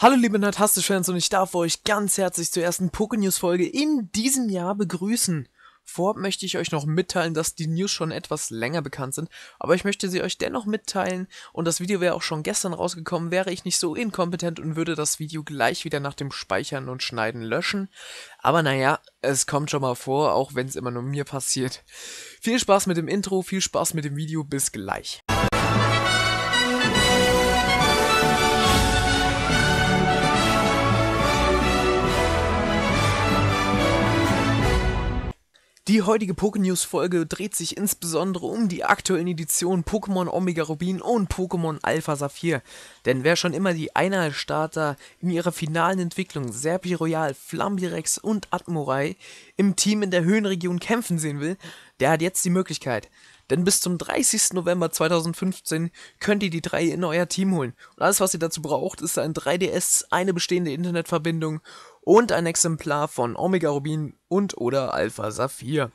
Hallo liebe natastisch fans und ich darf euch ganz herzlich zur ersten Poké-News-Folge in diesem Jahr begrüßen. Vorab möchte ich euch noch mitteilen, dass die News schon etwas länger bekannt sind, aber ich möchte sie euch dennoch mitteilen und das Video wäre auch schon gestern rausgekommen, wäre ich nicht so inkompetent und würde das Video gleich wieder nach dem Speichern und Schneiden löschen. Aber naja, es kommt schon mal vor, auch wenn es immer nur mir passiert. Viel Spaß mit dem Intro, viel Spaß mit dem Video, bis gleich. Die heutige Poké-News-Folge dreht sich insbesondere um die aktuellen Editionen Pokémon Omega Rubin und Pokémon Alpha Saphir. Denn wer schon immer die Einheitsstarter in ihrer finalen Entwicklung Serpiroyal, Flambirex und Admorai im Team in der Höhenregion kämpfen sehen will, der hat jetzt die Möglichkeit. Denn bis zum 30. November 2015 könnt ihr die drei in euer Team holen. Und alles, was ihr dazu braucht, ist ein 3DS, eine bestehende Internetverbindung und ein Exemplar von Omega Rubin und oder Alpha Saphir.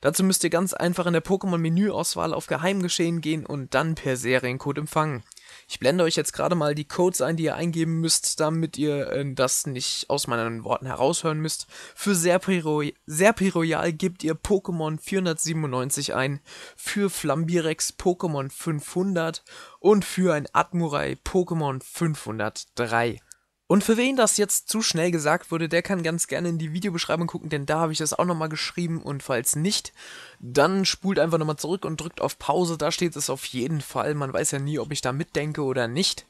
Dazu müsst ihr ganz einfach in der Pokémon-Menüauswahl auf Geheimgeschehen gehen und dann per Seriencode empfangen. Ich blende euch jetzt gerade mal die Codes ein, die ihr eingeben müsst, damit ihr äh, das nicht aus meinen Worten heraushören müsst. Für Serpiroyal gebt ihr Pokémon 497 ein, für Flambirex Pokémon 500 und für ein Admurai Pokémon 503. Und für wen das jetzt zu schnell gesagt wurde, der kann ganz gerne in die Videobeschreibung gucken, denn da habe ich das auch nochmal geschrieben und falls nicht, dann spult einfach nochmal zurück und drückt auf Pause, da steht es auf jeden Fall, man weiß ja nie, ob ich da mitdenke oder nicht.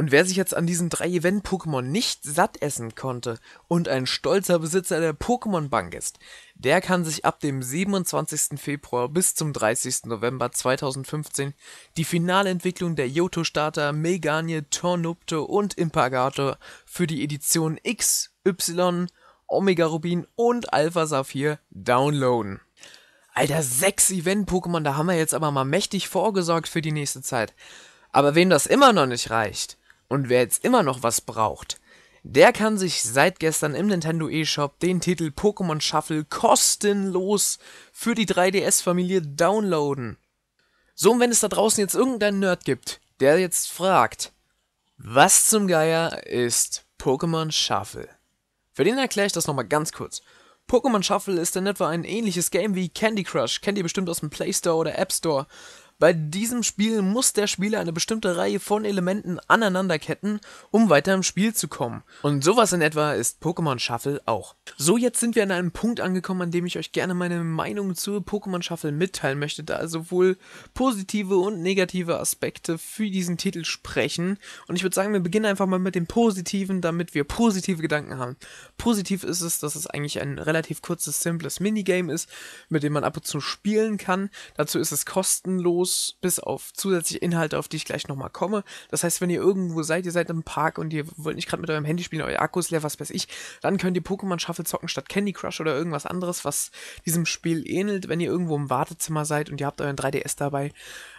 Und wer sich jetzt an diesen drei Event-Pokémon nicht satt essen konnte und ein stolzer Besitzer der Pokémon-Bank ist, der kann sich ab dem 27. Februar bis zum 30. November 2015 die Finalentwicklung der yoto starter Megane, Tornupto und Impagator für die Edition X, Y, Omega Rubin und Alpha Saphir downloaden. Alter, sechs Event-Pokémon, da haben wir jetzt aber mal mächtig vorgesorgt für die nächste Zeit. Aber wem das immer noch nicht reicht, und wer jetzt immer noch was braucht, der kann sich seit gestern im Nintendo eShop den Titel Pokémon Shuffle kostenlos für die 3DS-Familie downloaden. So, und wenn es da draußen jetzt irgendeinen Nerd gibt, der jetzt fragt, was zum Geier ist Pokémon Shuffle? Für den erkläre ich das nochmal ganz kurz. Pokémon Shuffle ist in etwa ein ähnliches Game wie Candy Crush, kennt ihr bestimmt aus dem Play Store oder App Store. Bei diesem Spiel muss der Spieler eine bestimmte Reihe von Elementen aneinanderketten, um weiter im Spiel zu kommen. Und sowas in etwa ist Pokémon Shuffle auch. So, jetzt sind wir an einem Punkt angekommen, an dem ich euch gerne meine Meinung zu Pokémon Shuffle mitteilen möchte, da sowohl positive und negative Aspekte für diesen Titel sprechen. Und ich würde sagen, wir beginnen einfach mal mit dem Positiven, damit wir positive Gedanken haben. Positiv ist es, dass es eigentlich ein relativ kurzes, simples Minigame ist, mit dem man ab und zu spielen kann. Dazu ist es kostenlos Infos bis auf zusätzliche Inhalte, auf die ich gleich nochmal komme. Das heißt, wenn ihr irgendwo seid, ihr seid im Park und ihr wollt nicht gerade mit eurem Handy spielen, euer Akku ist leer, was weiß ich, dann könnt ihr Pokémon Shuffle zocken statt Candy Crush oder irgendwas anderes, was diesem Spiel ähnelt. Wenn ihr irgendwo im Wartezimmer seid und ihr habt euren 3DS dabei,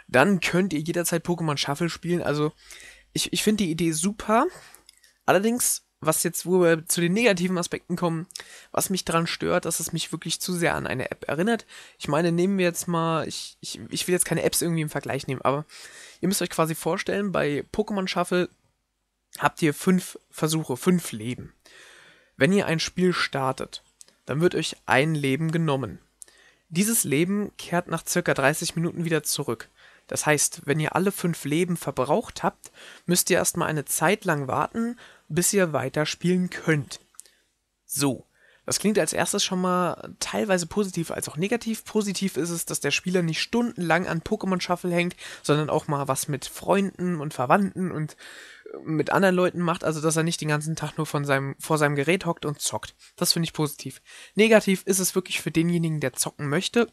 dann könnt ihr jederzeit Pokémon Shuffle spielen. Also ich, ich finde die Idee super. Allerdings was jetzt, wo wir zu den negativen Aspekten kommen, was mich daran stört, dass es mich wirklich zu sehr an eine App erinnert. Ich meine, nehmen wir jetzt mal, ich, ich, ich will jetzt keine Apps irgendwie im Vergleich nehmen, aber ihr müsst euch quasi vorstellen, bei Pokémon Shuffle habt ihr fünf Versuche, fünf Leben. Wenn ihr ein Spiel startet, dann wird euch ein Leben genommen. Dieses Leben kehrt nach circa 30 Minuten wieder zurück. Das heißt, wenn ihr alle fünf Leben verbraucht habt, müsst ihr erstmal eine Zeit lang warten, bis ihr weiterspielen könnt. So. Das klingt als erstes schon mal teilweise positiv als auch negativ. Positiv ist es, dass der Spieler nicht stundenlang an Pokémon Shuffle hängt, sondern auch mal was mit Freunden und Verwandten und äh, mit anderen Leuten macht, also dass er nicht den ganzen Tag nur von seinem, vor seinem Gerät hockt und zockt. Das finde ich positiv. Negativ ist es wirklich für denjenigen, der zocken möchte,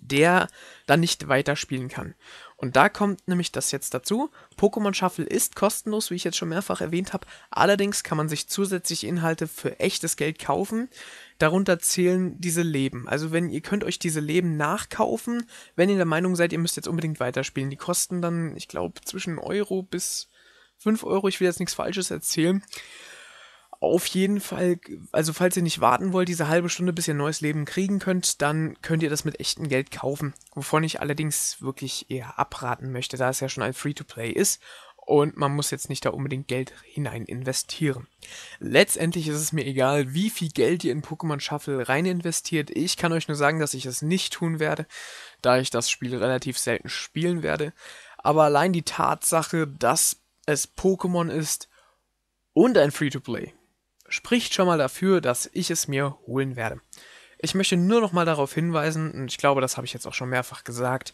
der dann nicht weiterspielen kann. Und da kommt nämlich das jetzt dazu. Pokémon Shuffle ist kostenlos, wie ich jetzt schon mehrfach erwähnt habe. Allerdings kann man sich zusätzliche Inhalte für echtes Geld kaufen. Darunter zählen diese Leben. Also wenn ihr könnt euch diese Leben nachkaufen, wenn ihr der Meinung seid, ihr müsst jetzt unbedingt weiterspielen. Die kosten dann, ich glaube, zwischen Euro bis 5 Euro. Ich will jetzt nichts Falsches erzählen auf jeden Fall, also falls ihr nicht warten wollt, diese halbe Stunde, bis ihr neues Leben kriegen könnt, dann könnt ihr das mit echtem Geld kaufen. Wovon ich allerdings wirklich eher abraten möchte, da es ja schon ein Free-to-Play ist und man muss jetzt nicht da unbedingt Geld hinein investieren. Letztendlich ist es mir egal, wie viel Geld ihr in Pokémon Shuffle rein investiert. Ich kann euch nur sagen, dass ich es nicht tun werde, da ich das Spiel relativ selten spielen werde. Aber allein die Tatsache, dass es Pokémon ist und ein Free-to-Play, spricht schon mal dafür, dass ich es mir holen werde. Ich möchte nur noch mal darauf hinweisen, und ich glaube, das habe ich jetzt auch schon mehrfach gesagt,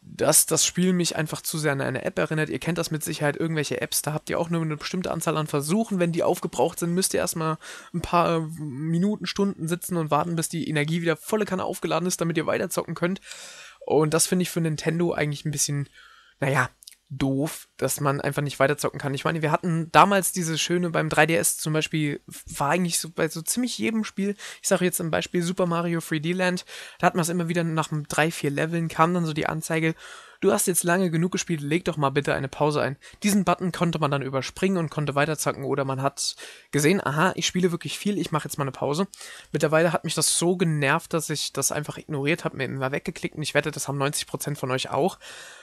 dass das Spiel mich einfach zu sehr an eine App erinnert. Ihr kennt das mit Sicherheit, irgendwelche Apps, da habt ihr auch nur eine bestimmte Anzahl an Versuchen. Wenn die aufgebraucht sind, müsst ihr erstmal ein paar äh, Minuten, Stunden sitzen und warten, bis die Energie wieder volle Kanne aufgeladen ist, damit ihr weiterzocken könnt. Und das finde ich für Nintendo eigentlich ein bisschen, naja, doof, dass man einfach nicht weiterzocken kann. Ich meine, wir hatten damals diese schöne beim 3DS zum Beispiel, war eigentlich so bei so ziemlich jedem Spiel, ich sage jetzt zum Beispiel Super Mario 3D Land, da hat man es immer wieder nach drei, vier Leveln, kam dann so die Anzeige, du hast jetzt lange genug gespielt, leg doch mal bitte eine Pause ein. Diesen Button konnte man dann überspringen und konnte weiterzacken oder man hat gesehen, aha, ich spiele wirklich viel, ich mache jetzt mal eine Pause. Mittlerweile hat mich das so genervt, dass ich das einfach ignoriert habe, mir immer weggeklickt und ich wette, das haben 90% von euch auch.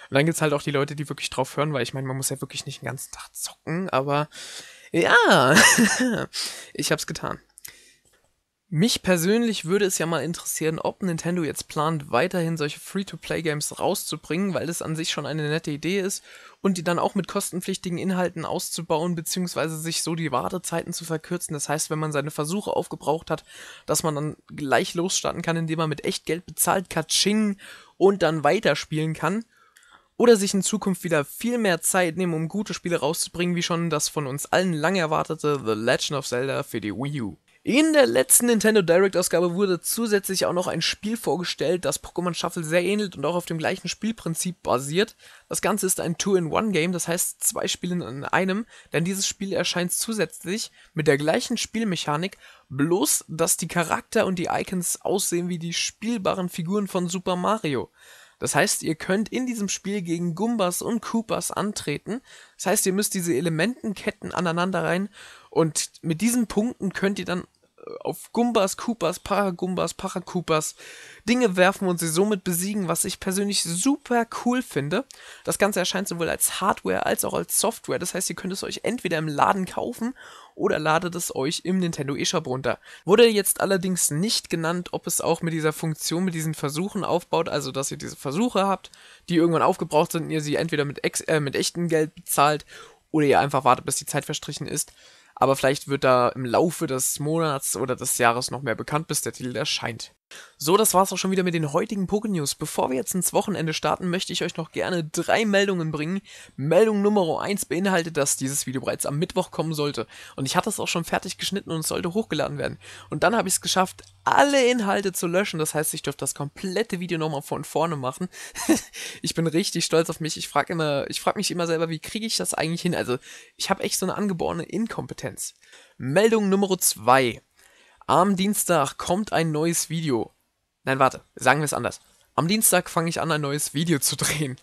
Und dann gibt's halt auch die Leute, die wirklich drauf hören, weil ich meine, man muss ja wirklich nicht den ganzen Tag zocken, aber ja, ich hab's getan. Mich persönlich würde es ja mal interessieren, ob Nintendo jetzt plant, weiterhin solche Free-to-Play-Games rauszubringen, weil das an sich schon eine nette Idee ist und die dann auch mit kostenpflichtigen Inhalten auszubauen, beziehungsweise sich so die Wartezeiten zu verkürzen. Das heißt, wenn man seine Versuche aufgebraucht hat, dass man dann gleich losstarten kann, indem man mit echt Geld bezahlt, Katsching und dann weiterspielen kann. Oder sich in Zukunft wieder viel mehr Zeit nehmen, um gute Spiele rauszubringen, wie schon das von uns allen lange erwartete The Legend of Zelda für die Wii U. In der letzten Nintendo Direct-Ausgabe wurde zusätzlich auch noch ein Spiel vorgestellt, das Pokémon Shuffle sehr ähnelt und auch auf dem gleichen Spielprinzip basiert. Das Ganze ist ein Two-in-One-Game, das heißt zwei Spiele in einem, denn dieses Spiel erscheint zusätzlich mit der gleichen Spielmechanik, bloß dass die Charakter und die Icons aussehen wie die spielbaren Figuren von Super Mario. Das heißt, ihr könnt in diesem Spiel gegen Goombas und Koopas antreten. Das heißt, ihr müsst diese Elementenketten aneinander rein und mit diesen Punkten könnt ihr dann auf Gumbas, Koopas, Paragumbas, Paracoopas Dinge werfen und sie somit besiegen, was ich persönlich super cool finde. Das Ganze erscheint sowohl als Hardware als auch als Software. Das heißt, ihr könnt es euch entweder im Laden kaufen oder ladet es euch im Nintendo eShop runter. Wurde jetzt allerdings nicht genannt, ob es auch mit dieser Funktion, mit diesen Versuchen aufbaut, also dass ihr diese Versuche habt, die irgendwann aufgebraucht sind und ihr sie entweder mit, ex äh, mit echtem Geld bezahlt oder ihr einfach wartet, bis die Zeit verstrichen ist aber vielleicht wird da im Laufe des Monats oder des Jahres noch mehr bekannt, bis der Titel erscheint. So, das war's auch schon wieder mit den heutigen Pokémon News. Bevor wir jetzt ins Wochenende starten, möchte ich euch noch gerne drei Meldungen bringen. Meldung Nummer 1 beinhaltet, dass dieses Video bereits am Mittwoch kommen sollte. Und ich hatte es auch schon fertig geschnitten und es sollte hochgeladen werden. Und dann habe ich es geschafft, alle Inhalte zu löschen. Das heißt, ich dürfte das komplette Video nochmal von vorne machen. ich bin richtig stolz auf mich. Ich frage immer, ich frage mich immer selber, wie kriege ich das eigentlich hin? Also, ich habe echt so eine angeborene Inkompetenz. Meldung Nummer 2. Am Dienstag kommt ein neues Video. Nein, warte, sagen wir es anders. Am Dienstag fange ich an, ein neues Video zu drehen.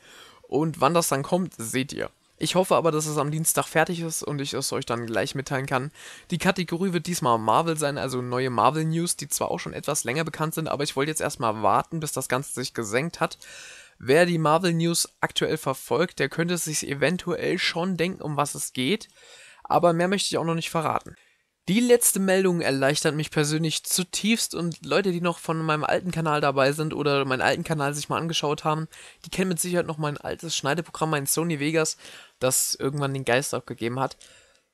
Und wann das dann kommt, seht ihr. Ich hoffe aber, dass es am Dienstag fertig ist und ich es euch dann gleich mitteilen kann. Die Kategorie wird diesmal Marvel sein, also neue Marvel News, die zwar auch schon etwas länger bekannt sind, aber ich wollte jetzt erstmal warten, bis das Ganze sich gesenkt hat. Wer die Marvel News aktuell verfolgt, der könnte sich eventuell schon denken, um was es geht. Aber mehr möchte ich auch noch nicht verraten. Die letzte Meldung erleichtert mich persönlich zutiefst und Leute, die noch von meinem alten Kanal dabei sind oder meinen alten Kanal sich mal angeschaut haben, die kennen mit Sicherheit noch mein altes Schneideprogramm, mein Sony Vegas, das irgendwann den Geist abgegeben hat.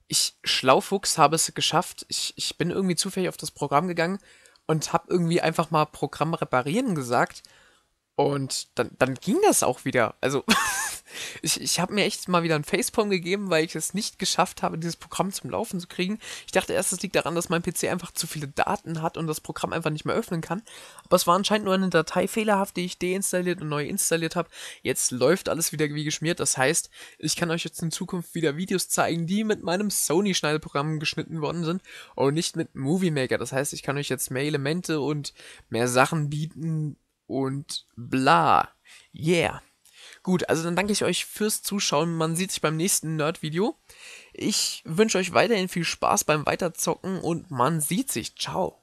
Ich, Schlaufuchs, habe es geschafft. Ich, ich bin irgendwie zufällig auf das Programm gegangen und habe irgendwie einfach mal Programm reparieren gesagt. Und dann, dann ging das auch wieder. Also, Ich, ich habe mir echt mal wieder ein Facepalm gegeben, weil ich es nicht geschafft habe, dieses Programm zum Laufen zu kriegen. Ich dachte erst, es liegt daran, dass mein PC einfach zu viele Daten hat und das Programm einfach nicht mehr öffnen kann. Aber es war anscheinend nur eine Datei fehlerhaft, die ich deinstalliert und neu installiert habe. Jetzt läuft alles wieder wie geschmiert. Das heißt, ich kann euch jetzt in Zukunft wieder Videos zeigen, die mit meinem Sony-Schneideprogramm geschnitten worden sind und nicht mit Movie Maker. Das heißt, ich kann euch jetzt mehr Elemente und mehr Sachen bieten und bla. Yeah. Gut, also dann danke ich euch fürs Zuschauen. Man sieht sich beim nächsten Nerd-Video. Ich wünsche euch weiterhin viel Spaß beim Weiterzocken und man sieht sich. Ciao.